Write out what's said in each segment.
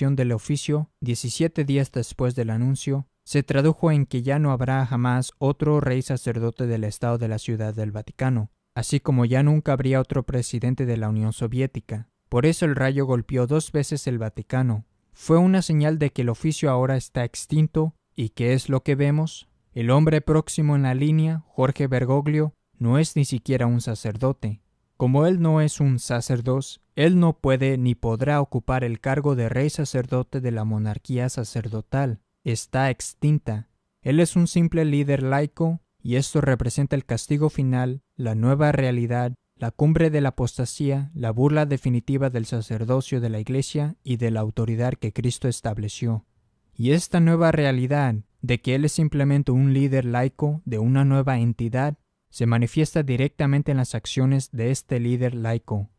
del oficio, 17 días después del anuncio, se tradujo en que ya no habrá jamás otro rey sacerdote del Estado de la Ciudad del Vaticano, así como ya nunca habría otro presidente de la Unión Soviética. Por eso el rayo golpeó dos veces el Vaticano. Fue una señal de que el oficio ahora está extinto, y ¿qué es lo que vemos? El hombre próximo en la línea, Jorge Bergoglio, no es ni siquiera un sacerdote. Como él no es un sacerdote, él no puede ni podrá ocupar el cargo de rey sacerdote de la monarquía sacerdotal. Está extinta. Él es un simple líder laico, y esto representa el castigo final, la nueva realidad, la cumbre de la apostasía, la burla definitiva del sacerdocio de la Iglesia y de la autoridad que Cristo estableció. Y esta nueva realidad, de que Él es simplemente un líder laico de una nueva entidad, se manifiesta directamente en las acciones de este líder laico,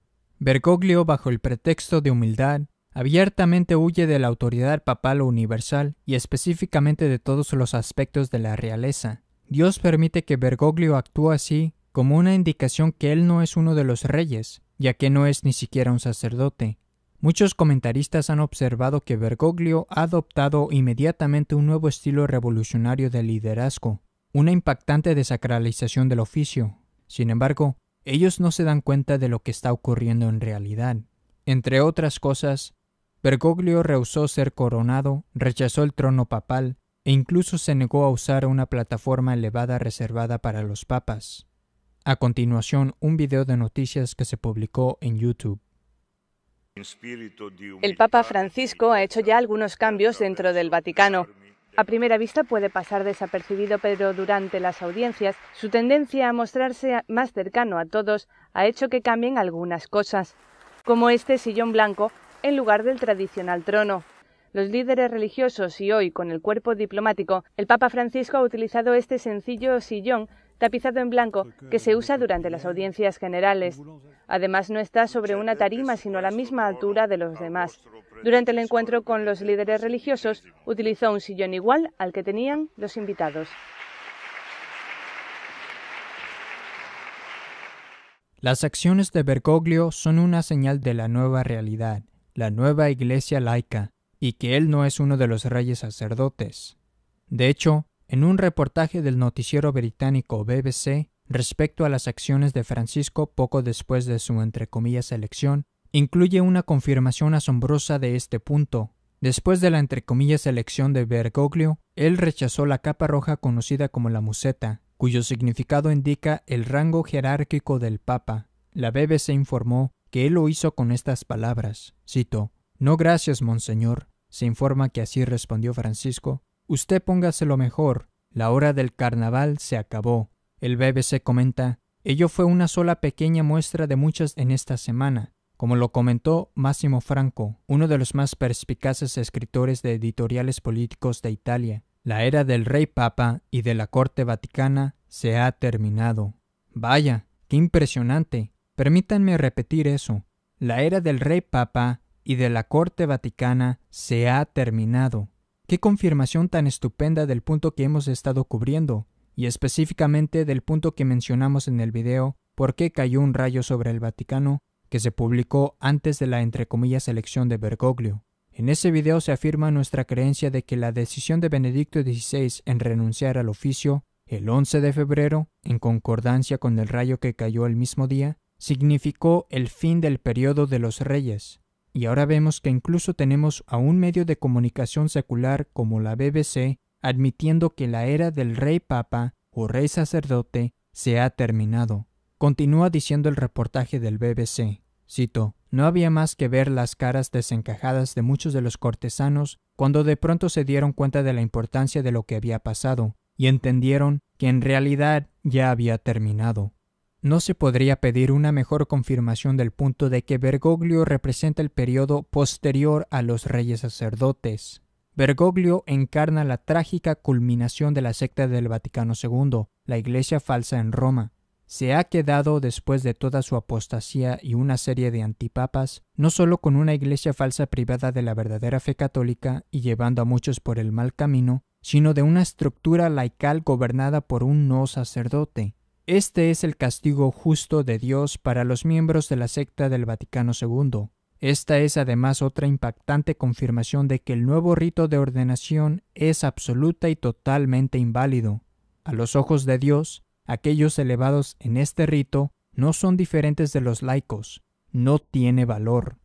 Bergoglio, bajo el pretexto de humildad, abiertamente huye de la autoridad papal o universal y específicamente de todos los aspectos de la realeza. Dios permite que Bergoglio actúe así como una indicación que él no es uno de los reyes, ya que no es ni siquiera un sacerdote. Muchos comentaristas han observado que Bergoglio ha adoptado inmediatamente un nuevo estilo revolucionario de liderazgo, una impactante desacralización del oficio. Sin embargo, ellos no se dan cuenta de lo que está ocurriendo en realidad. Entre otras cosas, Bergoglio rehusó ser coronado, rechazó el trono papal e incluso se negó a usar una plataforma elevada reservada para los papas. A continuación, un video de noticias que se publicó en YouTube. El Papa Francisco ha hecho ya algunos cambios dentro del Vaticano. A primera vista puede pasar desapercibido, pero durante las audiencias su tendencia a mostrarse más cercano a todos ha hecho que cambien algunas cosas, como este sillón blanco en lugar del tradicional trono. Los líderes religiosos y hoy con el cuerpo diplomático, el Papa Francisco ha utilizado este sencillo sillón tapizado en blanco que se usa durante las audiencias generales. Además no está sobre una tarima sino a la misma altura de los demás. Durante el encuentro con los líderes religiosos, utilizó un sillón igual al que tenían los invitados. Las acciones de Bergoglio son una señal de la nueva realidad, la nueva iglesia laica, y que él no es uno de los reyes sacerdotes. De hecho, en un reportaje del noticiero británico BBC respecto a las acciones de Francisco poco después de su entre comillas elección, incluye una confirmación asombrosa de este punto. Después de la entre comillas elección de Bergoglio, él rechazó la capa roja conocida como la museta, cuyo significado indica el rango jerárquico del Papa. La BBC informó que él lo hizo con estas palabras, cito, No gracias, Monseñor, se informa que así respondió Francisco, usted póngase lo mejor, la hora del carnaval se acabó. El BBC comenta, ello fue una sola pequeña muestra de muchas en esta semana, como lo comentó Máximo Franco, uno de los más perspicaces escritores de editoriales políticos de Italia, la era del rey papa y de la corte vaticana se ha terminado. Vaya, qué impresionante. Permítanme repetir eso. La era del rey papa y de la corte vaticana se ha terminado. Qué confirmación tan estupenda del punto que hemos estado cubriendo, y específicamente del punto que mencionamos en el video, por qué cayó un rayo sobre el Vaticano que se publicó antes de la entre comillas elección de Bergoglio. En ese video se afirma nuestra creencia de que la decisión de Benedicto XVI en renunciar al oficio el 11 de febrero, en concordancia con el rayo que cayó el mismo día, significó el fin del periodo de los reyes. Y ahora vemos que incluso tenemos a un medio de comunicación secular como la BBC admitiendo que la era del rey papa o rey sacerdote se ha terminado. Continúa diciendo el reportaje del BBC, cito, no había más que ver las caras desencajadas de muchos de los cortesanos cuando de pronto se dieron cuenta de la importancia de lo que había pasado y entendieron que en realidad ya había terminado. No se podría pedir una mejor confirmación del punto de que Bergoglio representa el periodo posterior a los reyes sacerdotes. Bergoglio encarna la trágica culminación de la secta del Vaticano II, la iglesia falsa en Roma, se ha quedado, después de toda su apostasía y una serie de antipapas, no solo con una iglesia falsa privada de la verdadera fe católica y llevando a muchos por el mal camino, sino de una estructura laical gobernada por un no sacerdote. Este es el castigo justo de Dios para los miembros de la secta del Vaticano II. Esta es además otra impactante confirmación de que el nuevo rito de ordenación es absoluta y totalmente inválido. A los ojos de Dios, aquellos elevados en este rito no son diferentes de los laicos, no tiene valor.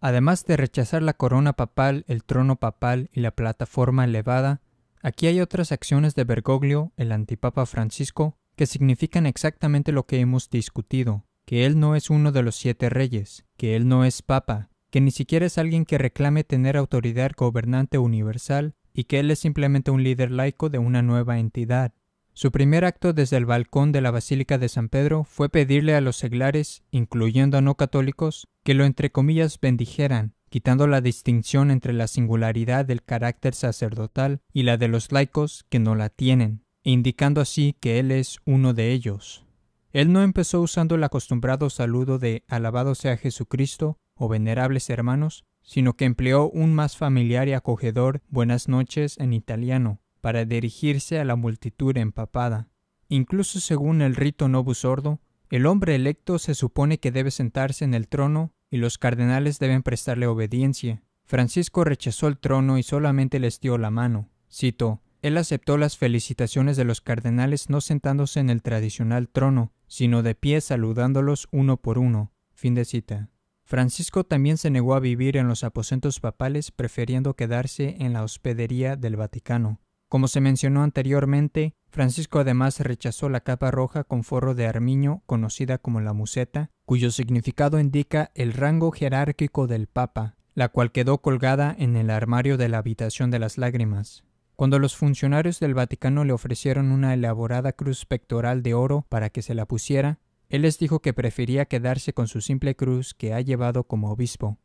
Además de rechazar la corona papal, el trono papal y la plataforma elevada, aquí hay otras acciones de Bergoglio, el antipapa Francisco, que significan exactamente lo que hemos discutido, que él no es uno de los siete reyes, que él no es papa, que ni siquiera es alguien que reclame tener autoridad gobernante universal y que él es simplemente un líder laico de una nueva entidad, su primer acto desde el balcón de la Basílica de San Pedro fue pedirle a los seglares, incluyendo a no católicos, que lo entre comillas bendijeran, quitando la distinción entre la singularidad del carácter sacerdotal y la de los laicos que no la tienen, e indicando así que él es uno de ellos. Él no empezó usando el acostumbrado saludo de Alabado sea Jesucristo o oh Venerables Hermanos, sino que empleó un más familiar y acogedor Buenas noches en italiano, para dirigirse a la multitud empapada. Incluso según el rito Novus Ordo, el hombre electo se supone que debe sentarse en el trono y los cardenales deben prestarle obediencia. Francisco rechazó el trono y solamente les dio la mano. Cito, él aceptó las felicitaciones de los cardenales no sentándose en el tradicional trono, sino de pie saludándolos uno por uno. Fin de cita. Francisco también se negó a vivir en los aposentos papales, prefiriendo quedarse en la hospedería del Vaticano. Como se mencionó anteriormente, Francisco además rechazó la capa roja con forro de armiño conocida como la museta, cuyo significado indica el rango jerárquico del Papa, la cual quedó colgada en el armario de la habitación de las lágrimas. Cuando los funcionarios del Vaticano le ofrecieron una elaborada cruz pectoral de oro para que se la pusiera, él les dijo que prefería quedarse con su simple cruz que ha llevado como obispo.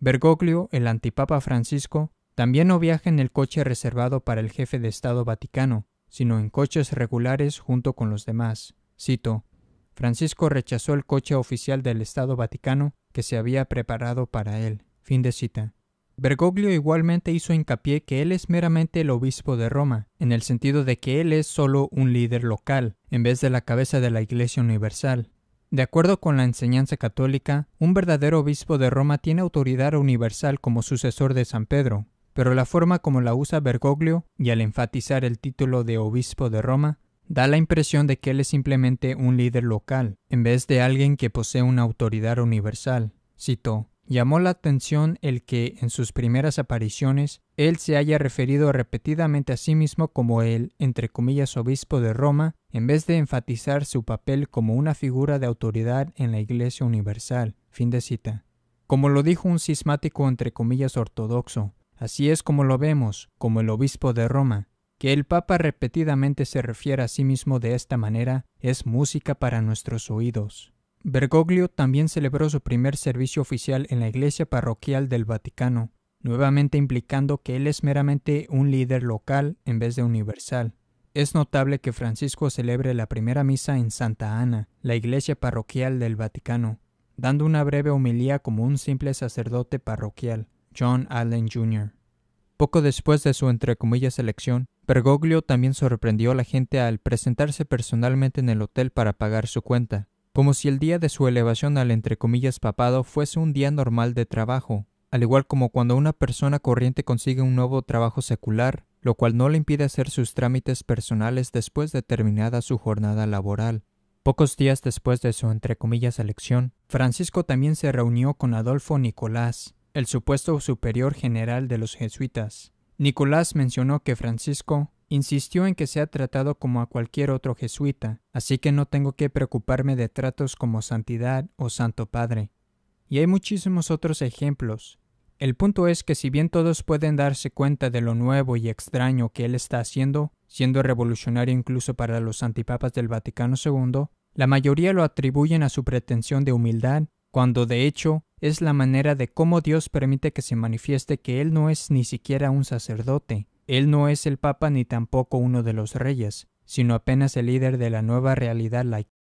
Bergoglio, el antipapa Francisco, también no viaja en el coche reservado para el jefe de Estado Vaticano, sino en coches regulares junto con los demás. Cito, Francisco rechazó el coche oficial del Estado Vaticano que se había preparado para él. Fin de cita. Bergoglio igualmente hizo hincapié que él es meramente el obispo de Roma, en el sentido de que él es solo un líder local, en vez de la cabeza de la Iglesia Universal. De acuerdo con la enseñanza católica, un verdadero obispo de Roma tiene autoridad universal como sucesor de San Pedro, pero la forma como la usa Bergoglio, y al enfatizar el título de obispo de Roma, da la impresión de que él es simplemente un líder local, en vez de alguien que posee una autoridad universal. Citó, llamó la atención el que, en sus primeras apariciones, él se haya referido repetidamente a sí mismo como el, entre comillas, obispo de Roma, en vez de enfatizar su papel como una figura de autoridad en la Iglesia Universal. Fin de cita. Como lo dijo un cismático entre comillas ortodoxo, Así es como lo vemos, como el obispo de Roma. Que el Papa repetidamente se refiere a sí mismo de esta manera es música para nuestros oídos. Bergoglio también celebró su primer servicio oficial en la iglesia parroquial del Vaticano, nuevamente implicando que él es meramente un líder local en vez de universal. Es notable que Francisco celebre la primera misa en Santa Ana, la iglesia parroquial del Vaticano, dando una breve homilía como un simple sacerdote parroquial. John Allen Jr. Poco después de su entre comillas elección, Bergoglio también sorprendió a la gente al presentarse personalmente en el hotel para pagar su cuenta, como si el día de su elevación al entre comillas papado fuese un día normal de trabajo, al igual como cuando una persona corriente consigue un nuevo trabajo secular, lo cual no le impide hacer sus trámites personales después de terminada su jornada laboral. Pocos días después de su entre comillas elección, Francisco también se reunió con Adolfo Nicolás, el supuesto superior general de los jesuitas. Nicolás mencionó que Francisco insistió en que sea tratado como a cualquier otro jesuita, así que no tengo que preocuparme de tratos como santidad o santo padre. Y hay muchísimos otros ejemplos. El punto es que si bien todos pueden darse cuenta de lo nuevo y extraño que él está haciendo, siendo revolucionario incluso para los antipapas del Vaticano II, la mayoría lo atribuyen a su pretensión de humildad, cuando de hecho es la manera de cómo Dios permite que se manifieste que Él no es ni siquiera un sacerdote, Él no es el Papa ni tampoco uno de los reyes, sino apenas el líder de la nueva realidad laica.